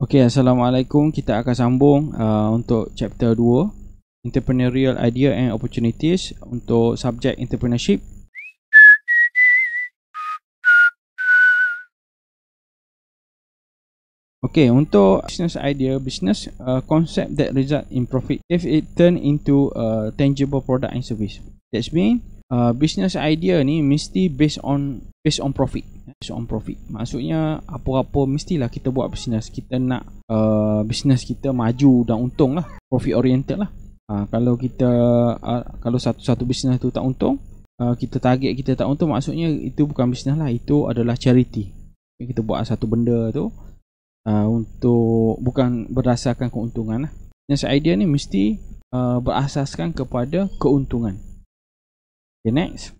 Okay, Assalamualaikum. Kita akan sambung uh, untuk chapter 2 Entrepreneurial Idea and Opportunities untuk subjek entrepreneurship. Okay, untuk business idea, business uh, concept that result in profit if it turn into a tangible product and service. That's mean uh, business idea ni mesti based on based on profit based on profit maksudnya apa-apa mestilah kita buat bisnes kita nak uh, business kita maju dan untung lah profit oriented lah uh, kalau kita uh, kalau satu-satu bisnes tu tak untung uh, kita target kita tak untung maksudnya itu bukan bisnes lah itu adalah charity kita buat satu benda tu uh, untuk bukan berdasarkan keuntungan lah business idea ni mesti uh, berasaskan kepada keuntungan Okay next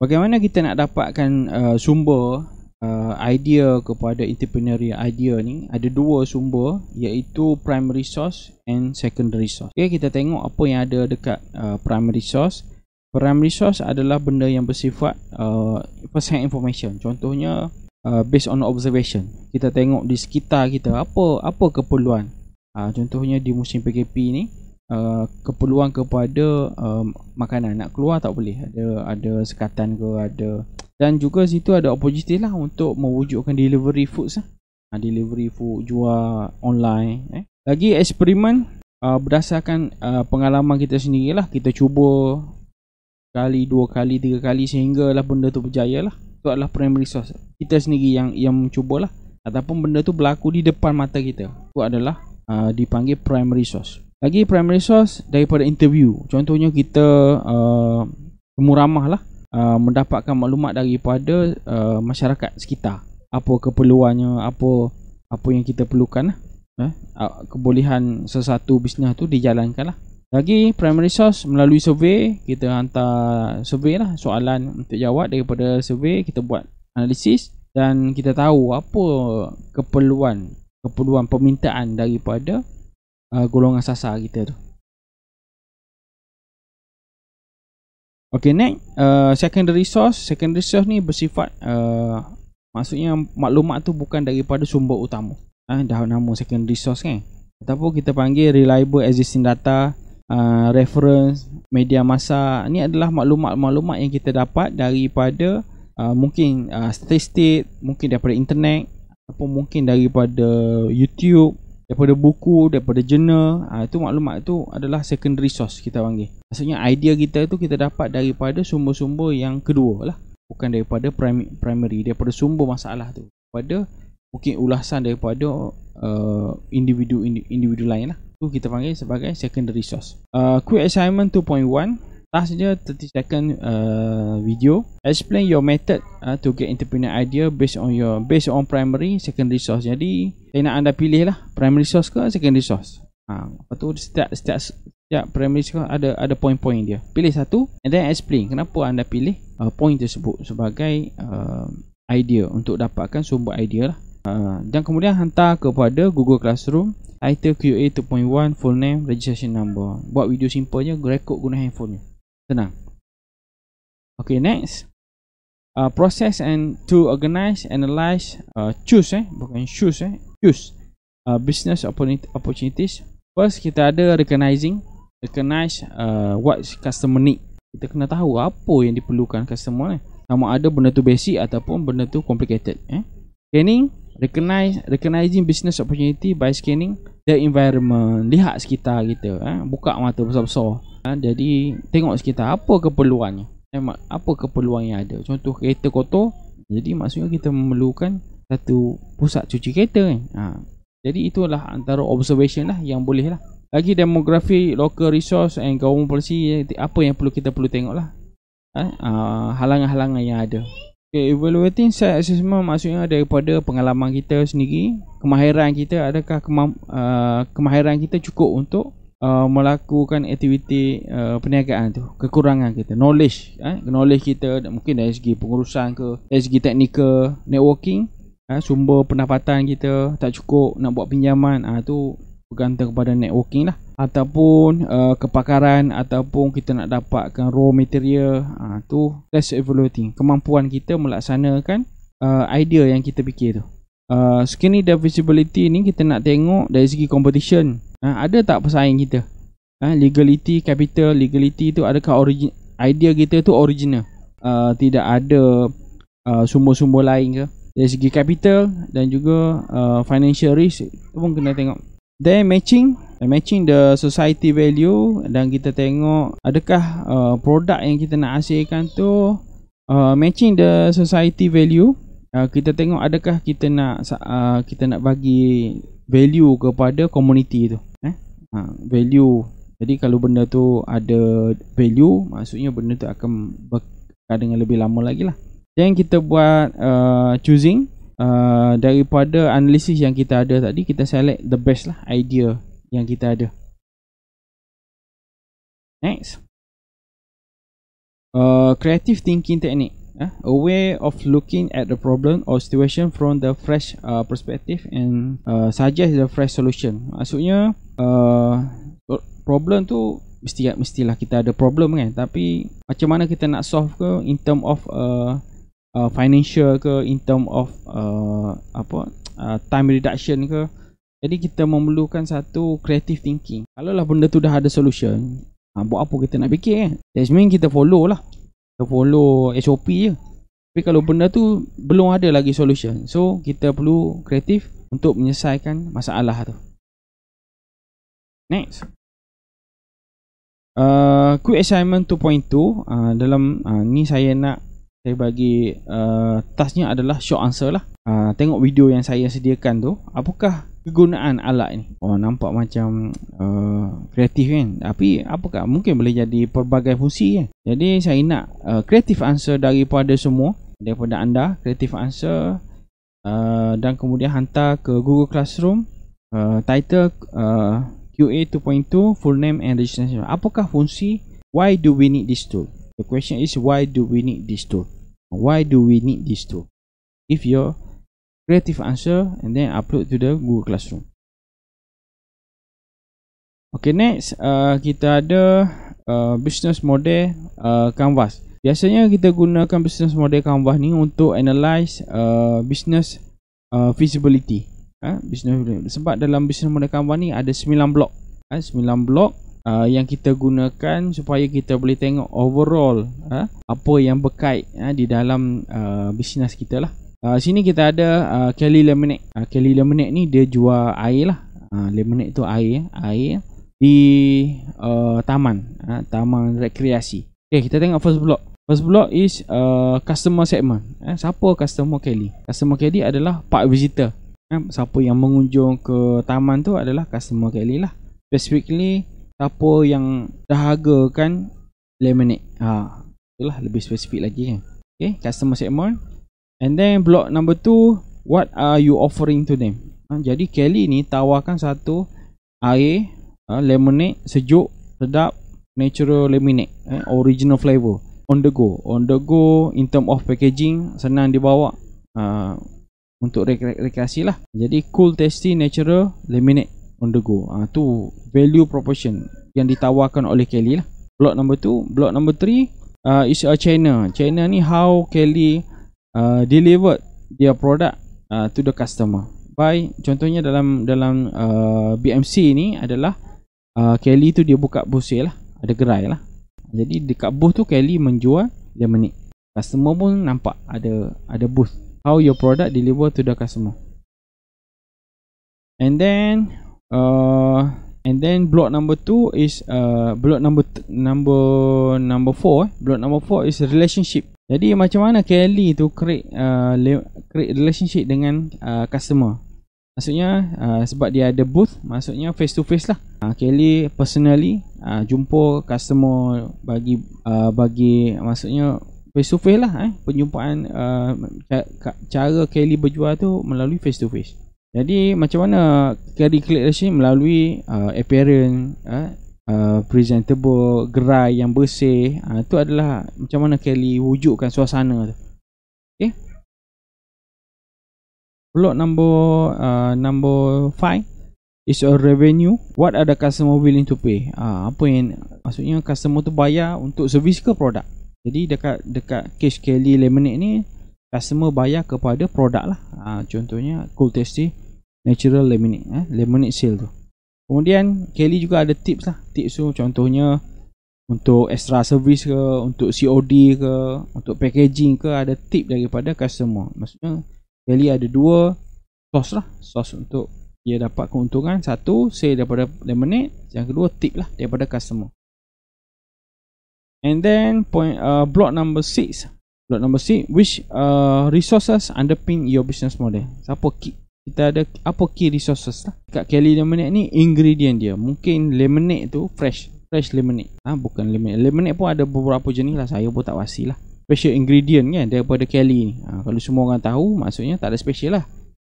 Bagaimana kita nak dapatkan uh, sumber uh, idea kepada entrepreneurial idea ni Ada dua sumber iaitu primary source and secondary source Okay kita tengok apa yang ada dekat uh, primary source Primary source adalah benda yang bersifat uh, first information Contohnya uh, based on observation Kita tengok di sekitar kita apa apa keperluan uh, Contohnya di musim PKP ni Uh, keperluan kepada uh, makanan nak keluar tak boleh ada ada sekatan ke ada dan juga situ ada opportunity lah untuk mewujudkan delivery food lah. Ha, delivery food jual online eh. lagi eksperimen uh, berdasarkan uh, pengalaman kita lah kita cuba kali dua kali tiga kali sehingga lah benda tu berjaya lah itu adalah primary source kita sendiri yang yang cuba lah ataupun benda tu berlaku di depan mata kita itu adalah uh, dipanggil primary source lagi primary source daripada interview. Contohnya kita uh, ramah lah uh, mendapatkan maklumat daripada uh, masyarakat sekitar. Apa keperluannya, apa apa yang kita perlukan lah. Eh? Uh, kebolehan sesuatu bisnes tu dijalankan lah. Lagi primary source melalui survey kita hantar survey lah soalan untuk jawab daripada survey kita buat analisis dan kita tahu apa keperluan keperluan permintaan daripada uh, golongan sasar kita tu. Okay next, uh, secondary source. Secondary source ni bersifat uh, maksudnya maklumat tu bukan daripada sumber utama. Uh, dah nama secondary source kan. Ataupun kita panggil reliable existing data, uh, reference, media masa. Ni adalah maklumat-maklumat yang kita dapat daripada uh, mungkin uh, statistik, mungkin daripada internet, ataupun mungkin daripada YouTube, daripada buku, daripada jurnal, ah itu maklumat tu adalah secondary source kita panggil. Maksudnya idea kita itu kita dapat daripada sumber-sumber yang kedua lah. Bukan daripada prim- primary, daripada sumber masalah tu. Pada mungkin ulasan daripada uh, individu-individu lain lah. Itu kita panggil sebagai secondary source. Uh, quick assignment 2.1. Lastnya, 30 second uh, video. Explain your method uh, to get entrepreneur idea based on your based on primary, secondary source. Jadi, saya nak anda pilih lah primary source ke secondary source. Ha, lepas tu setiap setiap setiap primary source ada ada point-point dia. Pilih satu and then explain kenapa anda pilih uh, point tersebut sebagai uh, idea untuk dapatkan sumber idea lah. Uh, dan kemudian hantar kepada Google Classroom Title QA 2.1 Full name Registration number Buat video simple je Rekod guna handphone ni Tenang. Okay, next. Uh, process and to organize, analyze, uh, choose eh, bukan choose eh, choose uh, business opportunities. First kita ada recognizing, recognize uh, what customer need. Kita kena tahu apa yang diperlukan customer eh. Sama ada benda tu basic ataupun benda tu complicated eh. Training, recognize recognizing business opportunity by scanning the environment lihat sekitar kita eh buka mata besar-besar eh? jadi tengok sekitar apa keperluannya eh, apa keperluan yang ada contoh kereta kotor jadi maksudnya kita memerlukan satu pusat cuci kereta kan ha. jadi itulah antara observation lah yang boleh lah lagi demografi local resource and government policy eh, apa yang perlu kita perlu tengok lah eh? ha, halangan yang ada Okay, evaluating site assessment maksudnya daripada pengalaman kita sendiri, kemahiran kita, adakah kema- uh, kemahiran kita cukup untuk uh, melakukan aktiviti uh, perniagaan tu, kekurangan kita, knowledge, eh? knowledge kita mungkin dari segi pengurusan ke, dari segi teknikal, networking, eh? sumber pendapatan kita tak cukup nak buat pinjaman, ah uh, tu bergantung kepada networking lah ataupun uh, kepakaran ataupun kita nak dapatkan raw material uh, tu test evaluating kemampuan kita melaksanakan uh, idea yang kita fikir tu uh, sekarang ni the visibility ni kita nak tengok dari segi competition uh, ada tak pesaing kita uh, legality capital legality tu adakah origin idea kita tu original uh, tidak ada uh, sumber-sumber lain ke dari segi capital dan juga uh, financial risk tu pun kena tengok then matching matching the society value dan kita tengok adakah uh, produk yang kita nak hasilkan tu uh, matching the society value uh, kita tengok adakah kita nak uh, kita nak bagi value kepada community tu eh uh, value jadi kalau benda tu ada value maksudnya benda tu akan berkekal dengan lebih lama lagi lah then kita buat uh, choosing Uh, daripada analisis yang kita ada tadi kita select the best lah idea yang kita ada. Next. Uh, creative thinking technique. Uh, a way of looking at the problem or situation from the fresh uh, perspective and uh, suggest the fresh solution. Maksudnya, uh, problem tu mesti mestilah kita ada problem kan. Tapi macam mana kita nak solve ke in term of uh, uh, financial ke, in term of uh, apa uh, time reduction ke. Jadi kita memerlukan satu creative thinking. Kalau lah benda tu dah ada solution, ha, buat apa kita nak fikir kan? That means kita follow lah. Kita follow SOP je. Tapi kalau benda tu belum ada lagi solution. So kita perlu kreatif untuk menyelesaikan masalah tu. Next. Uh, quick assignment 2.2 uh, dalam uh, ni saya nak saya bagi uh, tasknya adalah short answer lah uh, tengok video yang saya sediakan tu apakah kegunaan alat ni oh nampak macam uh, kreatif kan tapi apakah mungkin boleh jadi pelbagai fungsi kan jadi saya nak kreatif uh, answer daripada semua daripada anda kreatif answer uh, dan kemudian hantar ke Google Classroom uh, title uh, QA 2.2 full name and registration apakah fungsi why do we need this tool the question is why do we need this tool why do we need this tool if you're creative answer and then upload to the Google Classroom. Okay, next uh, kita ada uh, business model uh, Canvas. Biasanya kita gunakan business model Canvas ni untuk analyze uh, business uh, feasibility. Uh, business sebab dalam business model Canvas ni ada 9 blok. Uh, ha? 9 blok uh, yang kita gunakan supaya kita boleh tengok overall uh, apa yang berkait uh, di dalam uh, business kita lah. Uh, sini kita ada uh, Kelly Lemonade. Uh, Kelly Lemonade ni dia jual air lah. Uh, lemonade tu air, air di uh, taman, uh, taman rekreasi. Okay, eh, kita tengok first block. First block is uh, customer segment. Eh, siapa customer Kelly? Customer Kelly adalah park visitor. Eh, siapa yang mengunjung ke taman tu adalah customer Kelly lah. Specifically, siapa yang dah dahagakan lemonade. Ha, itulah lebih spesifik lagi kan. Eh, okay, customer segment. And then block number two, what are you offering to them? Ha, jadi Kelly ni tawarkan satu air ha, lemonade sejuk sedap natural lemonade eh, original flavour on the go on the go in term of packaging senang dibawa uh, untuk rek- rek- rekreasi lah jadi cool tasty natural lemonade on the go uh, tu value proportion yang ditawarkan oleh Kelly lah block number two, block number three uh, is a China China ni how Kelly uh, deliver dia produk uh, to the customer by contohnya dalam dalam uh, BMC ni adalah uh, Kelly tu dia buka booth lah ada gerai lah jadi dekat booth tu Kelly menjual dia menik customer pun nampak ada ada booth how your product deliver to the customer and then uh, And then block number 2 is uh, block number number number 4 eh. block number 4 is relationship jadi macam mana Kelly tu create uh, le- create relationship dengan uh, customer? Maksudnya uh, sebab dia ada booth, maksudnya face to face lah. Uh, KLE personally uh, jumpa customer bagi uh, bagi maksudnya face to face lah eh penjumpaan uh, ca- cara Kelly berjual tu melalui face to face. Jadi macam mana Kelly create relationship melalui uh, apparent uh, eh. Uh, presentable, gerai yang bersih. Ha, uh, itu adalah macam mana Kelly wujudkan suasana tu. Okay. Blok number uh, number five is a revenue. What are the customer willing to pay? Uh, apa yang maksudnya customer tu bayar untuk servis ke produk? Jadi dekat dekat case Kelly Lemonade ni customer bayar kepada produk lah. Uh, contohnya Cool Tasty Natural Lemonade, eh, Lemonade Sale tu. Uh, Kemudian Kelly juga ada tips lah Tips tu contohnya Untuk extra service ke Untuk COD ke Untuk packaging ke Ada tip daripada customer Maksudnya Kelly ada dua Sos lah Sos untuk Dia dapat keuntungan Satu Sale daripada lemonade Yang kedua tip lah Daripada customer And then point uh, block number six Block number six which uh, resources underpin your business model. Siapa key kita ada apa key resources lah. Kat Kelly Lemonade ni ingredient dia. Mungkin lemonade tu fresh. Fresh lemonade. Ah ha, bukan lemonade. Lemonade pun ada beberapa jenis lah. Saya pun tak pasti lah. Special ingredient kan daripada Kelly ni. Ha, kalau semua orang tahu maksudnya tak ada special lah.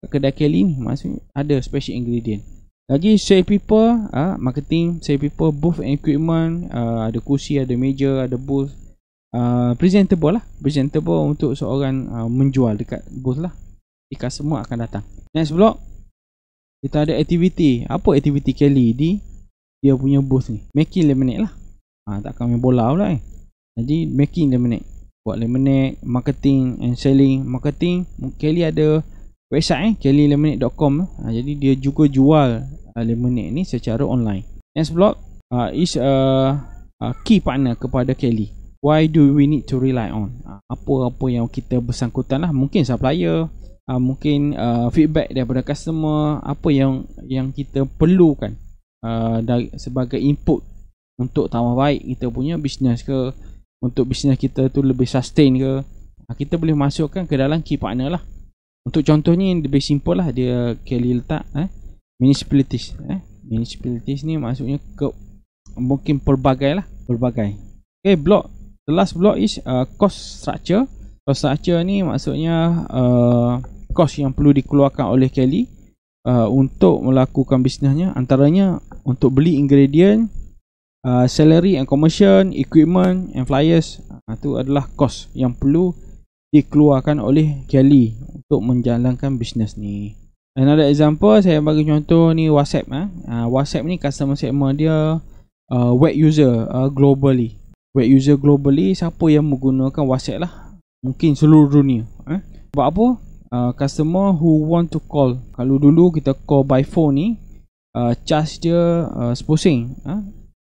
Kat kedai Kelly ni maksudnya ada special ingredient. Lagi save people, ah ha, marketing, save people, booth and equipment, ha, ada kursi, ada meja, ada booth. Uh, presentable lah presentable untuk seorang uh, menjual dekat booth lah ketika semua akan datang. Next vlog kita ada aktiviti. Apa aktiviti Kelly di dia punya booth ni? Making lemonade lah. Ah ha, takkan main bola pula eh. Jadi making lemonade, buat lemonade, marketing and selling, marketing. Kelly ada website eh kellylemonade.com. Ha, jadi dia juga jual uh, lemonade ni secara online. Next vlog uh, is a uh, uh, key partner kepada Kelly. Why do we need to rely on? Uh, apa-apa yang kita bersangkutan lah Mungkin supplier uh, mungkin uh, feedback daripada customer apa yang yang kita perlukan uh, sebagai input untuk tambah baik kita punya bisnes ke untuk bisnes kita tu lebih sustain ke kita boleh masukkan ke dalam key partner lah untuk contohnya yang lebih simple lah dia Kelly letak eh, municipalities eh. municipalities ni maksudnya ke, mungkin pelbagai lah pelbagai ok eh, block the last block is uh, cost structure cost structure ni maksudnya uh, cost yang perlu dikeluarkan oleh Kelly uh, untuk melakukan bisnesnya antaranya untuk beli ingredient uh, salary and commission equipment and flyers itu uh, adalah cost yang perlu dikeluarkan oleh Kelly untuk menjalankan bisnes ni another example saya bagi contoh ni WhatsApp eh. uh, WhatsApp ni customer segment dia uh, web user uh, globally web user globally siapa yang menggunakan WhatsApp lah mungkin seluruh dunia eh sebab apa uh, customer who want to call kalau dulu kita call by phone ni uh, charge dia ah, uh, 10 sen eh?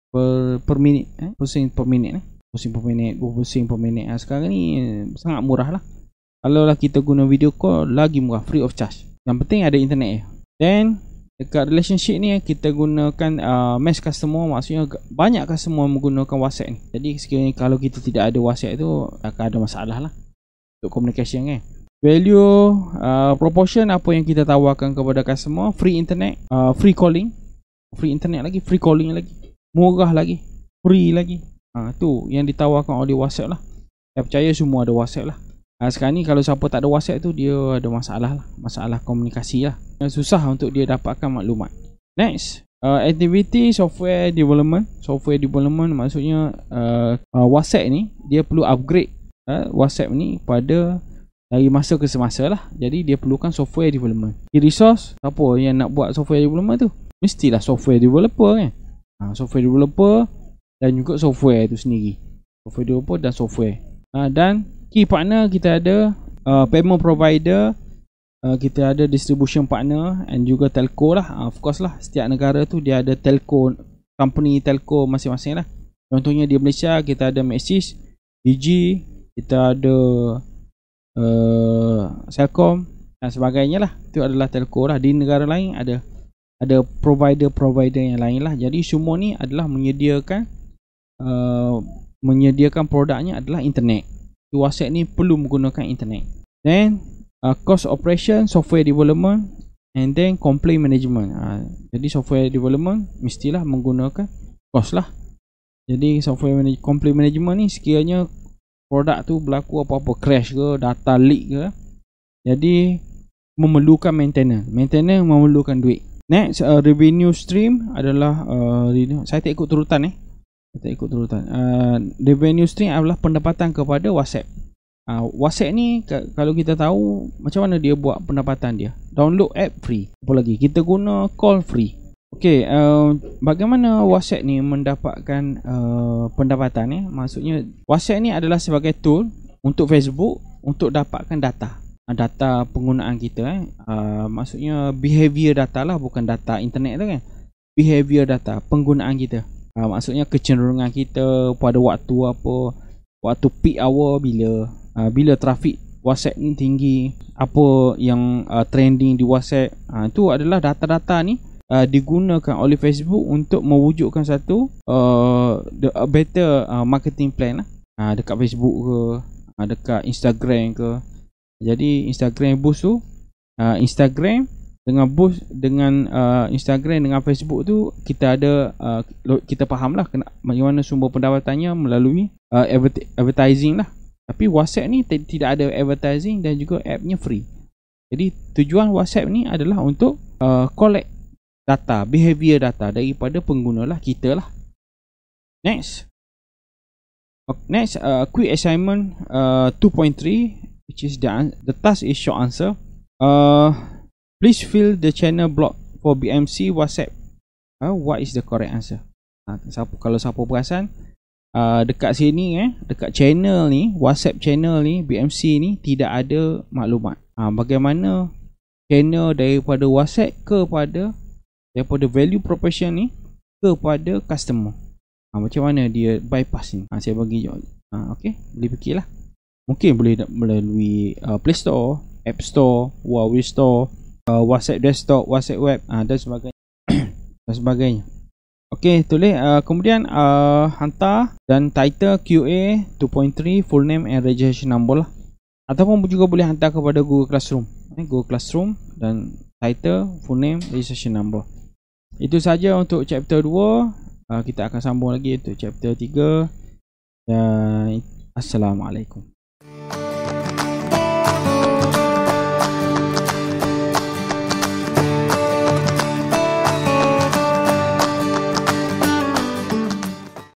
per per minit eh sen per minit eh? pusing per minit pusing per minit eh? sekarang ni eh, sangat murah lah kalau lah kita guna video call lagi murah free of charge yang penting ada internet ya then dekat relationship ni eh, kita gunakan uh, mass customer maksudnya banyak customer menggunakan whatsapp ni jadi sekiranya kalau kita tidak ada whatsapp tu akan ada masalah lah untuk komunikasi communication eh Value uh, proportion apa yang kita tawarkan kepada customer, free internet, uh, free calling, free internet lagi, free calling lagi, murah lagi, free lagi. Ha, tu yang ditawarkan oleh WhatsApp lah. Saya percaya semua ada WhatsApp lah. Ha, sekarang ni kalau siapa tak ada WhatsApp tu dia ada masalah lah, masalah komunikasi lah. Susah untuk dia dapatkan maklumat. Next, Uh, activity software development software development maksudnya uh, uh, WhatsApp ni dia perlu upgrade Eh, WhatsApp ni pada dari masa ke semasa lah jadi dia perlukan software development key resource siapa yang nak buat software development tu mestilah software developer kan ha, software developer dan juga software tu sendiri software developer dan software ha, dan key partner kita ada uh, payment provider uh, kita ada distribution partner and juga telco lah ha, of course lah setiap negara tu dia ada telco company telco masing-masing lah contohnya di Malaysia kita ada Maxis Digi kita ada uh, eh, Selcom dan sebagainya lah itu adalah telco lah di negara lain ada ada provider-provider yang lain lah jadi semua ni adalah menyediakan uh, menyediakan produknya adalah internet tu WhatsApp ni perlu menggunakan internet then uh, cost operation software development and then complaint management uh, jadi software development mestilah menggunakan cost lah jadi software manage, complaint management ni sekiranya produk tu berlaku apa-apa crash ke data leak ke jadi memerlukan maintenance maintenance memerlukan duit next uh, revenue stream adalah uh, saya tak ikut turutan eh saya tak ikut turutan uh, revenue stream adalah pendapatan kepada WhatsApp uh, WhatsApp ni kalau kita tahu macam mana dia buat pendapatan dia download app free apa lagi kita guna call free Okey, uh, bagaimana WhatsApp ni mendapatkan uh, pendapatan ni? Eh? Maksudnya WhatsApp ni adalah sebagai tool untuk Facebook untuk dapatkan data. Ah, data penggunaan kita eh. Uh, maksudnya behavior data lah bukan data internet tu kan. Behavior data penggunaan kita. Uh, maksudnya kecenderungan kita pada waktu apa, waktu peak hour bila uh, bila trafik WhatsApp ni tinggi, apa yang uh, trending di WhatsApp. Ah uh, itu adalah data-data ni uh, digunakan oleh Facebook untuk mewujudkan satu uh, the, uh, better uh, marketing plan lah. Uh, dekat Facebook ke, uh, dekat Instagram ke. Jadi Instagram boost tu uh, Instagram dengan boost dengan uh, Instagram dengan Facebook tu kita ada uh, kita lah kena mana sumber pendapatannya melalui uh, advertising lah. Tapi WhatsApp ni tidak ada advertising dan juga appnya free. Jadi tujuan WhatsApp ni adalah untuk uh, collect data, behavior data daripada pengguna lah kita lah. Next. Next, uh, quick assignment uh, 2.3 which is the, the task is short answer. Uh, please fill the channel block for BMC WhatsApp. Uh, what is the correct answer? Uh, siapa, kalau siapa perasan, uh, dekat sini, eh, dekat channel ni, WhatsApp channel ni, BMC ni tidak ada maklumat. Uh, bagaimana channel daripada WhatsApp kepada daripada value proposition ni kepada customer ha, macam mana dia bypass ni ha, saya bagi ha, ok boleh lah. mungkin boleh melalui uh, play store app store huawei store uh, whatsapp desktop whatsapp web uh, dan sebagainya dan sebagainya ok tulis uh, kemudian uh, hantar dan title QA 2.3 full name and registration number lah ataupun juga boleh hantar kepada google classroom eh, google classroom dan title full name registration number itu saja untuk chapter 2. Uh, ah, kita akan sambung lagi untuk chapter 3. Dan assalamualaikum.